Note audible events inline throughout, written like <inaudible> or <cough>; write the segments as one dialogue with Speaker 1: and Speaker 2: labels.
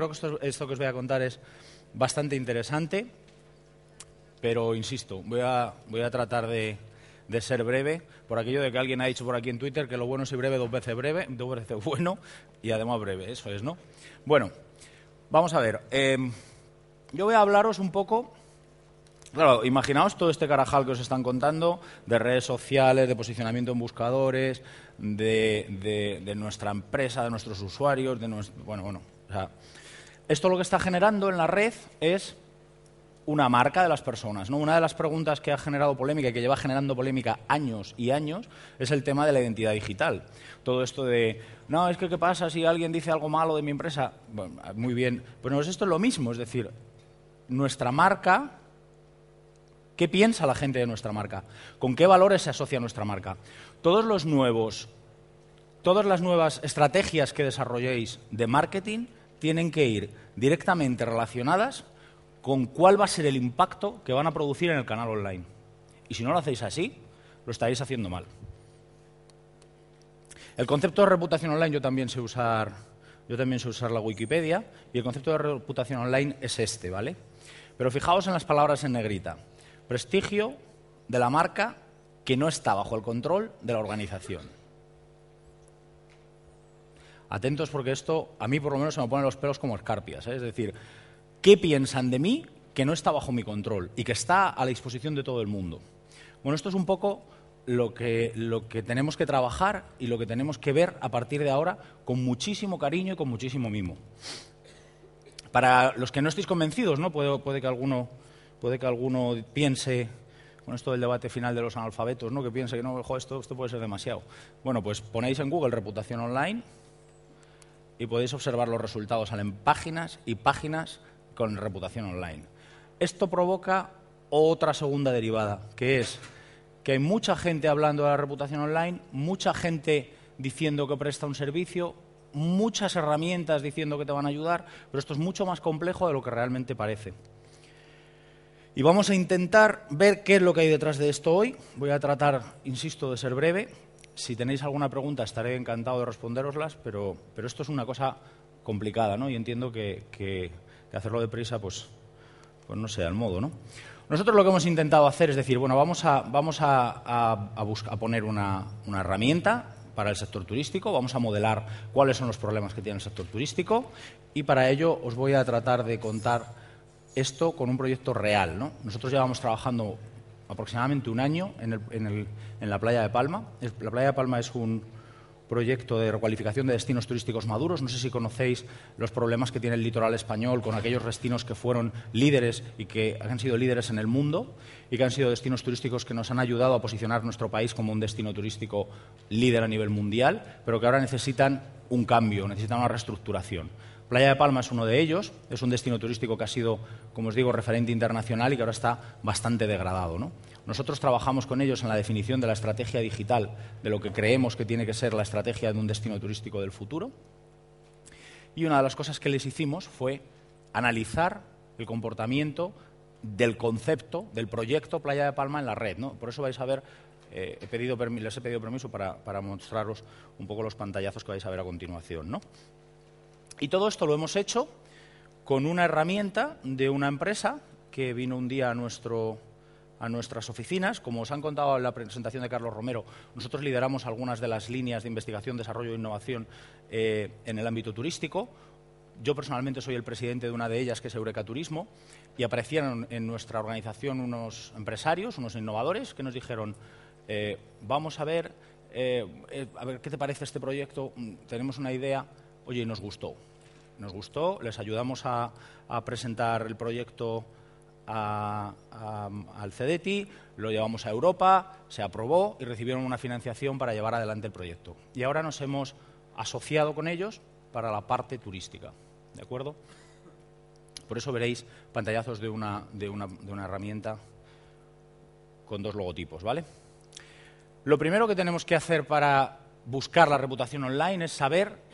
Speaker 1: Creo que esto, que os voy a contar es bastante interesante, pero insisto, voy a, voy a tratar de, ser breve, por aquello de que alguien ha dicho por aquí en Twitter que lo bueno es ir breve dos veces breve, dos veces <laughs> bueno y además breve, eso es, ¿no? Bueno, vamos a ver. Em, yo voy a hablaros un poco Claro, imaginaos todo este carajal que os están contando de redes sociales, de posicionamiento en buscadores, de, nuestra empresa, de nuestros usuarios, de nuestro... Bueno, bueno, o sea, esto lo que está generando en la red es una marca de las personas. ¿no? Una de las preguntas que ha generado polémica y que lleva generando polémica años y años es el tema de la identidad digital. Todo esto de, no, es que ¿qué pasa si alguien dice algo malo de mi empresa? muy bien, pero pues esto es lo mismo, es decir, nuestra marca, ¿qué piensa la gente de nuestra marca? ¿Con qué valores se asocia nuestra marca? Todos los nuevos, todas las nuevas estrategias que desarrolléis de marketing tienen que ir directamente relacionadas con cuál va a ser el impacto que van a producir en el canal online. Y si no lo hacéis así, lo estaréis haciendo mal. El concepto de reputación online yo también sé usar, yo también sé usar la Wikipedia y el concepto de reputación online es este, ¿vale? Pero fijaos en las palabras en negrita. Prestigio de la marca que no está bajo el control de la organización atentos porque esto a mí por lo menos se me ponen los pelos como escarpias. ¿eh? Es decir, ¿qué piensan de mí que no está bajo mi control y que está a la disposición de todo el mundo? Bueno, esto es un poco lo que, lo que tenemos que trabajar y lo que tenemos que ver a partir de ahora con muchísimo cariño y con muchísimo mimo. Para los que no estéis convencidos, ¿no? Puede, que, alguno, puede que alguno piense con esto del debate final de los analfabetos, ¿no? Que piense que no, esto, esto puede ser demasiado. Bueno, pues ponéis en Google reputación online y podéis observar los resultados. Salen páginas y páginas con reputación online. Esto provoca otra segunda derivada, que es que hay mucha gente hablando de la reputación online, mucha gente diciendo que presta un servicio, muchas herramientas diciendo que te van a ayudar, pero esto es mucho más complejo de lo que realmente parece. Y vamos a intentar ver qué es lo que hay detrás de esto hoy. Voy a tratar, insisto, de ser breve si tenéis alguna pregunta, estaré encantado de responderoslas, pero, pero esto es una cosa complicada, ¿no? Y entiendo que, que, hacerlo deprisa, pues, pues no sea el modo, ¿no? Nosotros lo que hemos intentado hacer es decir, bueno, vamos a, vamos buscar, poner una, herramienta para el sector turístico, vamos a modelar cuáles son los problemas que tiene el sector turístico y para ello os voy a tratar de contar esto con un proyecto real. ¿no? Nosotros llevamos trabajando aproximadamente un año en, la playa de Palma. La playa de Palma es un proyecto de recualificación de destinos turísticos maduros. No sé si conocéis los problemas que tiene el litoral español con aquellos destinos que fueron líderes y que han sido líderes en el mundo y que han sido destinos turísticos que nos han ayudado a posicionar nuestro país como un destino turístico líder a nivel mundial, pero que ahora necesitan un cambio, necesitan una reestructuración. Playa de Palma es uno de ellos, es un destino turístico que ha sido, como os digo, referente internacional y que ahora está bastante degradado. Nosotros trabajamos con ellos en la definición de la estrategia digital, de lo que creemos que tiene que ser la estrategia de un destino turístico del futuro. Y una de las cosas que les hicimos fue analizar el comportamiento del concepto, del proyecto Playa de Palma en la red. ¿no? Por eso vais a ver eh, he pedido, les he pedido permiso para, mostraros un poco los pantallazos que vais a ver a continuación. Y todo esto lo hemos hecho con una herramienta de una empresa que vino un día a, nuestras oficinas. Como os han contado en la presentación de Carlos Romero, nosotros lideramos algunas de las líneas de investigación, desarrollo e innovación eh, en el ámbito turístico. Yo personalmente soy el presidente de una de ellas, que es Eureka Turismo, y aparecieron en nuestra organización unos empresarios, unos innovadores, que nos dijeron, eh, vamos a ver, eh, a ver, ¿qué te parece este proyecto? Mm, tenemos una idea, oye, nos gustó, nos gustó, les ayudamos a, presentar el proyecto al CEDETI, lo llevamos a Europa, se aprobó y recibieron una financiación para llevar adelante el proyecto. Y ahora nos hemos asociado con ellos para la parte turística. ¿De acuerdo? Por eso veréis pantallazos de una, de una, de una herramienta con dos logotipos, ¿vale? Lo primero que tenemos que hacer para buscar la reputación online es saber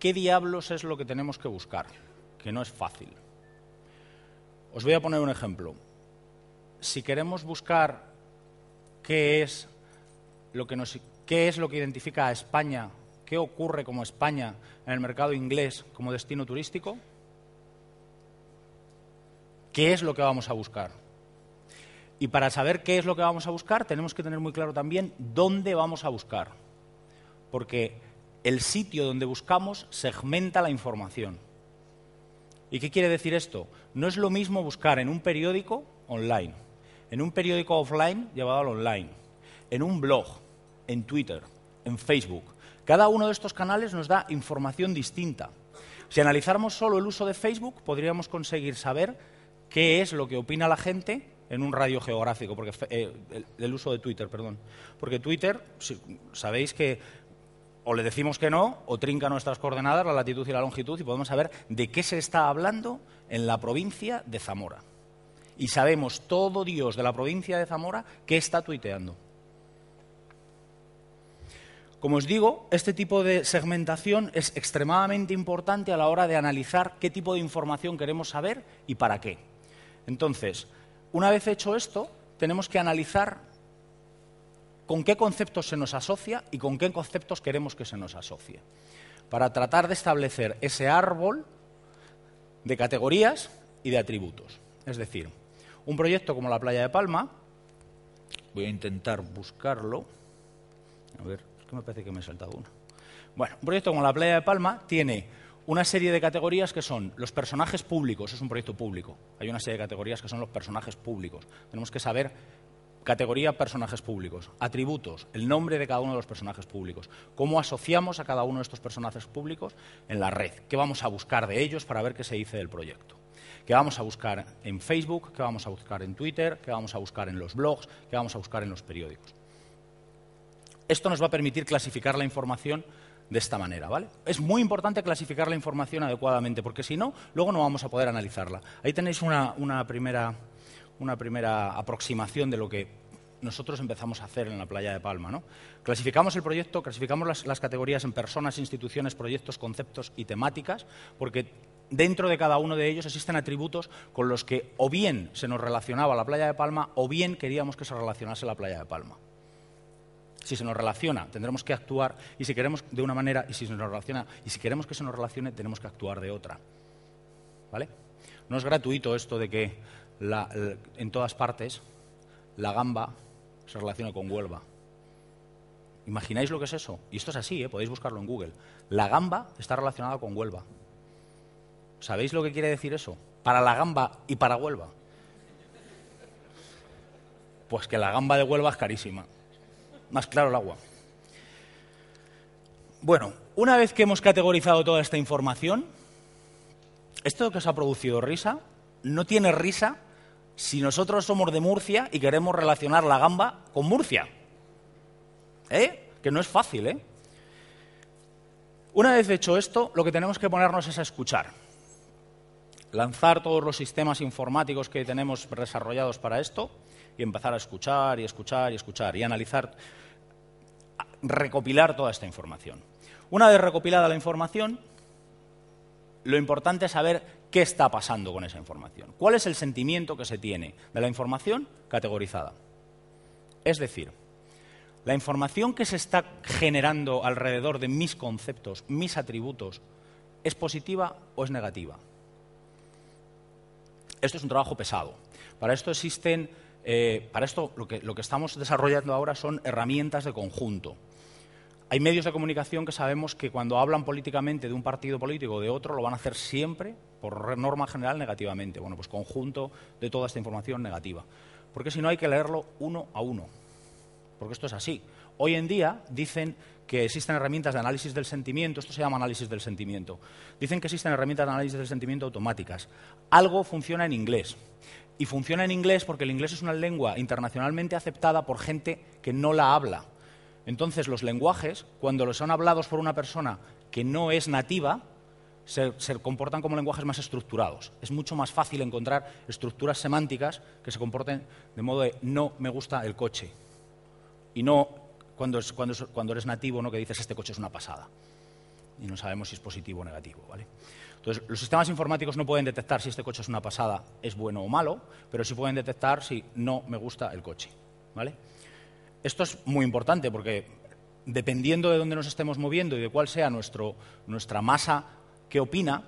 Speaker 1: qué diablos es lo que tenemos que buscar, que no es fácil. Os voy a poner un ejemplo. Si queremos buscar qué es lo que, nos, qué es lo que identifica a España, qué ocurre como España en el mercado inglés como destino turístico, qué es lo que vamos a buscar. Y para saber qué es lo que vamos a buscar, tenemos que tener muy claro también dónde vamos a buscar. Porque el sitio donde buscamos segmenta la información. ¿Y qué quiere decir esto? No es lo mismo buscar en un periódico online, en un periódico offline llevado al online, en un blog, en Twitter, en Facebook. Cada uno de estos canales nos da información distinta. Si analizáramos solo el uso de Facebook, podríamos conseguir saber qué es lo que opina la gente en un radio geográfico, porque eh, el, uso de Twitter, perdón. Porque Twitter, sabéis que o le decimos que no, o trinca nuestras coordenadas, la latitud y la longitud, y podemos saber de qué se está hablando en la provincia de Zamora. Y sabemos todo Dios de la provincia de Zamora qué está tuiteando. Como os digo, este tipo de segmentación es extremadamente importante a la hora de analizar qué tipo de información queremos saber y para qué. Entonces, una vez hecho esto, tenemos que analizar con qué conceptos se nos asocia y con qué conceptos queremos que se nos asocie, para tratar de establecer ese árbol de categorías y de atributos. Es decir, un proyecto como la playa de Palma, voy a intentar buscarlo, a ver, es que me parece que me he saltado uno. Bueno, un proyecto como la playa de Palma tiene una serie de categorías que son los personajes públicos, es un proyecto público, hay una serie de categorías que son los personajes públicos. Tenemos que saber Categoría personajes públicos. Atributos, el nombre de cada uno de los personajes públicos. Cómo asociamos a cada uno de estos personajes públicos en la red. Qué vamos a buscar de ellos para ver qué se dice del proyecto. Qué vamos a buscar en Facebook, qué vamos a buscar en Twitter, qué vamos a buscar en los blogs, qué vamos a buscar en los periódicos. Esto nos va a permitir clasificar la información de esta manera, ¿vale? Es muy importante clasificar la información adecuadamente, porque si no, luego no vamos a poder analizarla. Ahí tenéis una, una primera una primera aproximación de lo que nosotros empezamos a hacer en la playa de Palma. ¿no? Clasificamos el proyecto, clasificamos las, categorías en personas, instituciones, proyectos, conceptos y temáticas, porque dentro de cada uno de ellos existen atributos con los que o bien se nos relacionaba la playa de Palma o bien queríamos que se relacionase la playa de Palma. Si se nos relaciona, tendremos que actuar y si queremos de una manera y si se nos relaciona y si queremos que se nos relacione, tenemos que actuar de otra. ¿Vale? No es gratuito esto de que en todas partes, la gamba se relaciona con Huelva. ¿Imagináis lo que es eso? Y esto es así, ¿eh? podéis buscarlo en Google. La gamba está relacionada con Huelva. ¿Sabéis lo que quiere decir eso? Para la gamba y para Huelva. Pues que la gamba de Huelva es carísima. Más claro el agua. Bueno, una vez que hemos categorizado toda esta información, esto que os ha producido risa no tiene risa si nosotros somos de Murcia y queremos relacionar la gamba con Murcia. ¿Eh? Que no es fácil, ¿eh? Una vez hecho esto, lo que tenemos que ponernos es a escuchar. Lanzar todos los sistemas informáticos que tenemos desarrollados para esto y empezar a escuchar y escuchar y escuchar y analizar, recopilar toda esta información. Una vez recopilada la información, lo importante es saber qué está pasando con esa información, cuál es el sentimiento que se tiene de la información categorizada. Es decir, la información que se está generando alrededor de mis conceptos, mis atributos, ¿es positiva o es negativa? Esto es un trabajo pesado. Para esto existen, eh, para esto lo que estamos desarrollando ahora son herramientas de conjunto. Hay medios de comunicación que sabemos que cuando hablan políticamente de un partido político o de otro lo van a hacer siempre, por norma general, negativamente. Bueno, pues conjunto de toda esta información negativa. Porque si no hay que leerlo uno a uno. Porque esto es así. Hoy en día dicen que existen herramientas de análisis del sentimiento, esto se llama análisis del sentimiento. Dicen que existen herramientas de análisis del sentimiento automáticas. Algo funciona en inglés. Y funciona en inglés porque el inglés es una lengua internacionalmente aceptada por gente que no la habla. Entonces los lenguajes, cuando los son hablados por una persona que no es nativa, se, comportan como lenguajes más estructurados. Es mucho más fácil encontrar estructuras semánticas que se comporten de modo de no me gusta el coche. Y no cuando, eres nativo, no que dices este coche es una pasada. Y no sabemos si es positivo o negativo. ¿vale? Entonces, los sistemas informáticos no pueden detectar si este coche es una pasada, es bueno o malo, pero sí pueden detectar si no me gusta el coche. ¿vale? Esto es muy importante porque dependiendo de dónde nos estemos moviendo y de cuál sea nuestra masa que opina,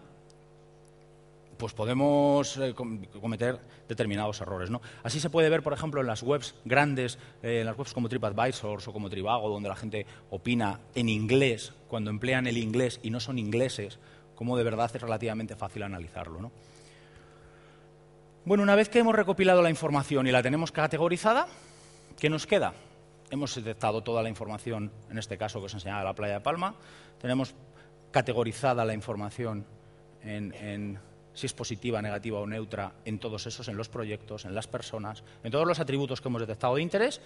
Speaker 1: pues podemos eh, cometer determinados errores. Así se puede ver, por ejemplo, en las webs grandes, eh, en las webs como TripAdvisor o como Tribago, donde la gente opina en inglés, cuando emplean el inglés y no son ingleses, como de verdad es relativamente fácil analizarlo. Bueno, una vez que hemos recopilado la información y la tenemos categorizada, ¿qué nos queda? hemos detectado toda la información, en este caso que os enseñaba la playa de Palma, tenemos categorizada la información en, si es positiva, negativa o neutra en todos esos, en los proyectos, en las personas, en todos los atributos que hemos detectado de interés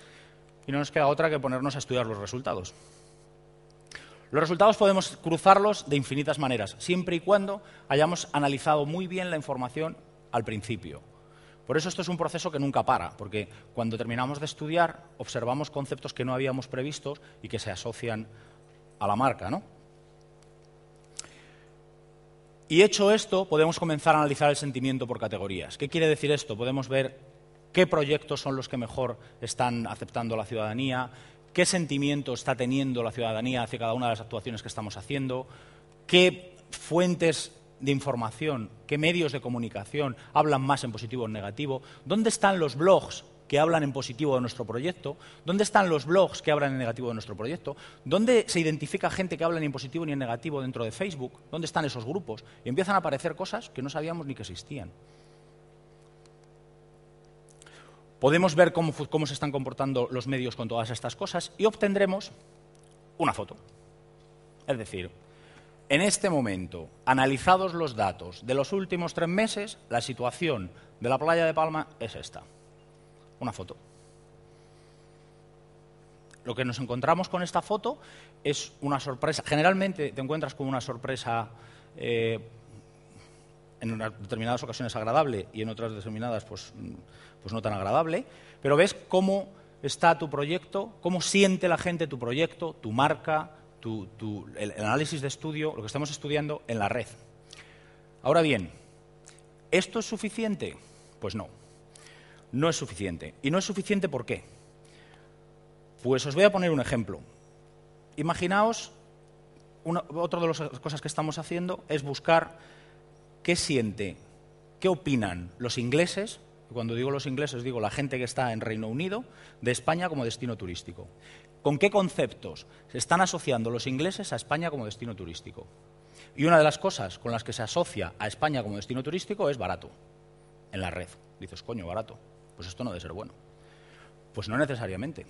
Speaker 1: y no nos queda otra que ponernos a estudiar los resultados. Los resultados podemos cruzarlos de infinitas maneras, siempre y cuando hayamos analizado muy bien la información al principio. Por eso esto es un proceso que nunca para, porque cuando terminamos de estudiar observamos conceptos que no habíamos previsto y que se asocian a la marca. Y hecho esto, podemos comenzar a analizar el sentimiento por categorías. ¿Qué quiere decir esto? Podemos ver qué proyectos son los que mejor están aceptando la ciudadanía, qué sentimiento está teniendo la ciudadanía hacia cada una de las actuaciones que estamos haciendo, qué fuentes de información, qué medios de comunicación hablan más en positivo o en negativo, dónde están los blogs que hablan en positivo de nuestro proyecto, dónde están los blogs que hablan en negativo de nuestro proyecto, dónde se identifica gente que habla ni en positivo ni en negativo dentro de Facebook, dónde están esos grupos, y empiezan a aparecer cosas que no sabíamos ni que existían. Podemos ver cómo, cómo se están comportando los medios con todas estas cosas y obtendremos una foto. Es decir, en este momento, analizados los datos de los últimos tres meses, la situación de la playa de Palma es esta. Una foto. Lo que nos encontramos con esta foto es una sorpresa. Generalmente te encuentras con una sorpresa eh, en determinadas ocasiones agradable y en otras determinadas pues, pues no tan agradable, pero ves cómo está tu proyecto, cómo siente la gente tu proyecto, tu marca, el, análisis de estudio, lo que estamos estudiando en la red. Ahora bien, ¿esto es suficiente? Pues no, no es suficiente. ¿Y no es suficiente por qué? Pues os voy a poner un ejemplo. Imaginaos, otra de las cosas que estamos haciendo es buscar qué siente, qué opinan los ingleses, cuando digo los ingleses digo la gente que está en Reino Unido, de España como destino turístico con qué conceptos se están asociando los ingleses a España como destino turístico. Y una de las cosas con las que se asocia a España como destino turístico es barato, en la red. Dices, coño, barato. Pues esto no debe ser bueno. Pues no necesariamente.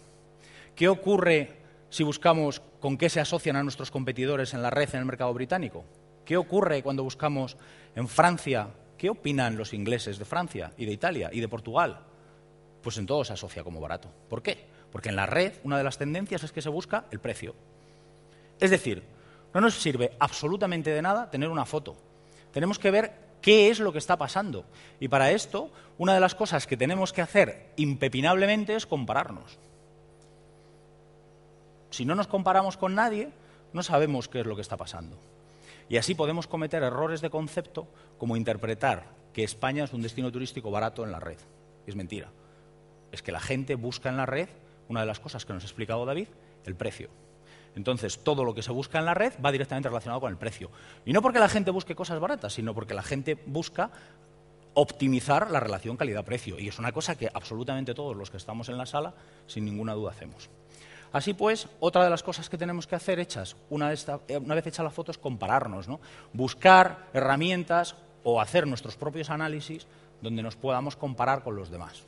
Speaker 1: ¿Qué ocurre si buscamos con qué se asocian a nuestros competidores en la red en el mercado británico? ¿Qué ocurre cuando buscamos en Francia? ¿Qué opinan los ingleses de Francia y de Italia y de Portugal? Pues en todo se asocia como barato. ¿Por qué? Porque en la red una de las tendencias es que se busca el precio. Es decir, no nos sirve absolutamente de nada tener una foto. Tenemos que ver qué es lo que está pasando. Y para esto, una de las cosas que tenemos que hacer impepinablemente es compararnos. Si no nos comparamos con nadie, no sabemos qué es lo que está pasando. Y así podemos cometer errores de concepto como interpretar que España es un destino turístico barato en la red. Es mentira. Es que la gente busca en la red una de las cosas que nos ha explicado David, el precio. Entonces, todo lo que se busca en la red va directamente relacionado con el precio. Y no porque la gente busque cosas baratas, sino porque la gente busca optimizar la relación calidad-precio. Y es una cosa que absolutamente todos los que estamos en la sala, sin ninguna duda, hacemos. Así pues, otra de las cosas que tenemos que hacer hechas, una, eh, una vez hecha la foto, es compararnos, ¿no? buscar herramientas o hacer nuestros propios análisis donde nos podamos comparar con los demás.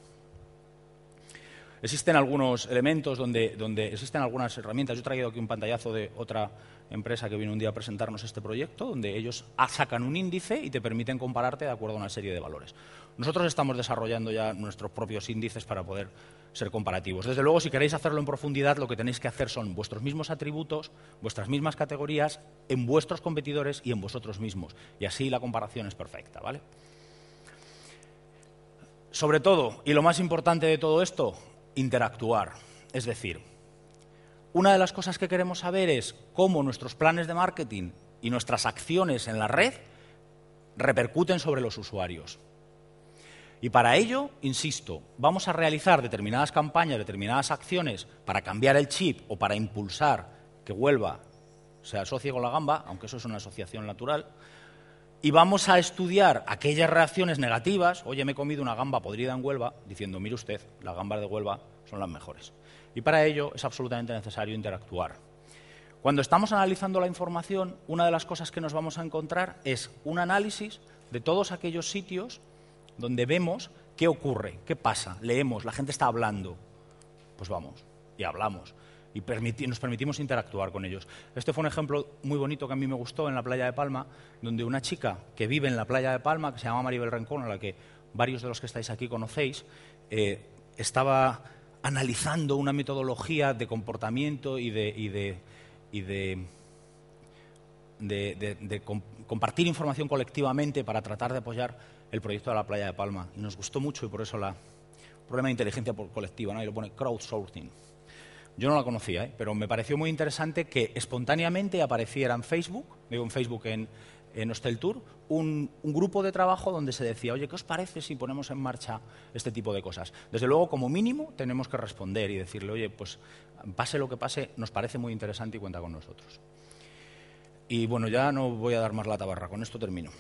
Speaker 1: Existen algunos elementos donde, existen algunas herramientas. Yo he traído aquí un pantallazo de otra empresa que vino un día a presentarnos este proyecto, donde ellos sacan un índice y te permiten compararte de acuerdo a una serie de valores. Nosotros estamos desarrollando ya nuestros propios índices para poder ser comparativos. Desde luego, si queréis hacerlo en profundidad, lo que tenéis que hacer son vuestros mismos atributos, vuestras mismas categorías, en vuestros competidores y en vosotros mismos. Y así la comparación es perfecta, ¿vale? Sobre todo, y lo más importante de todo esto, interactuar. Es decir, una de las cosas que queremos saber es cómo nuestros planes de marketing y nuestras acciones en la red repercuten sobre los usuarios. Y para ello, insisto, vamos a realizar determinadas campañas, determinadas acciones para cambiar el chip o para impulsar que vuelva, se asocie con la gamba, aunque eso es una asociación natural, y vamos a estudiar aquellas reacciones negativas. Oye, me he comido una gamba podrida en Huelva, diciendo, mire usted, las gambas de Huelva son las mejores. Y para ello es absolutamente necesario interactuar. Cuando estamos analizando la información, una de las cosas que nos vamos a encontrar es un análisis de todos aquellos sitios donde vemos qué ocurre, qué pasa, leemos, la gente está hablando. Pues vamos, y hablamos y nos permitimos interactuar con ellos. Este fue un ejemplo muy bonito que a mí me gustó en la playa de Palma, donde una chica que vive en la playa de Palma, que se llama Maribel Rencón, a la que varios de los que estáis aquí conocéis, eh, estaba analizando una metodología de comportamiento y de, compartir información colectivamente para tratar de apoyar el proyecto de la Playa de Palma. Y nos gustó mucho y por eso la problema de inteligencia colectiva, ¿no? Y lo pone crowdsourcing. Yo no la conocía, ¿eh? pero me pareció muy interesante que espontáneamente apareciera en Facebook, digo en Facebook en, Hostel Tour, un, un, grupo de trabajo donde se decía, oye, ¿qué os parece si ponemos en marcha este tipo de cosas? Desde luego, como mínimo, tenemos que responder y decirle, oye, pues pase lo que pase, nos parece muy interesante y cuenta con nosotros. Y bueno, ya no voy a dar más la tabarra, con esto termino.